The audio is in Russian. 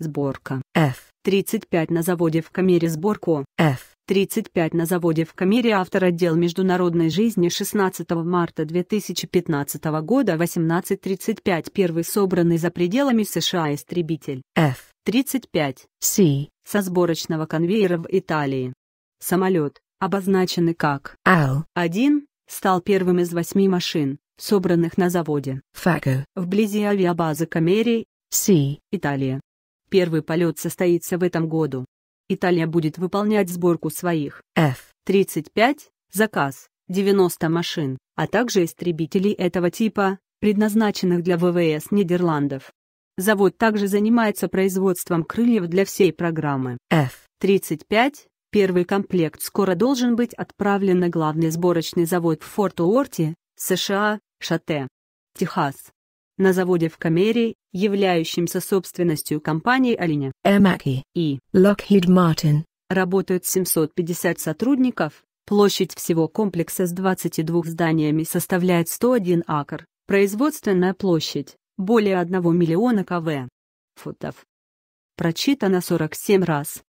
Сборка. F-35 на заводе в Камере сборку. F-35 на заводе в Камере автор отдел международной жизни 16 марта 2015 года 18.35 первый собранный за пределами США истребитель. F-35. C. Со сборочного конвейера в Италии. Самолет, обозначенный как L1, стал первым из восьми машин, собранных на заводе Фаго, вблизи авиабазы Камери, Си, Италия. Первый полет состоится в этом году. Италия будет выполнять сборку своих F-35, заказ, 90 машин, а также истребителей этого типа, предназначенных для ВВС Нидерландов. Завод также занимается производством крыльев для всей программы F-35. Первый комплект скоро должен быть отправлен на главный сборочный завод в Форт-Уорте, США, Шате, Техас на заводе в Камере, являющемся собственностью компании Оленя Эмаки и Lockheed Martin. Работают 750 сотрудников, площадь всего комплекса с 22 зданиями составляет 101 акр, производственная площадь – более 1 миллиона кв. футов. Прочитано 47 раз,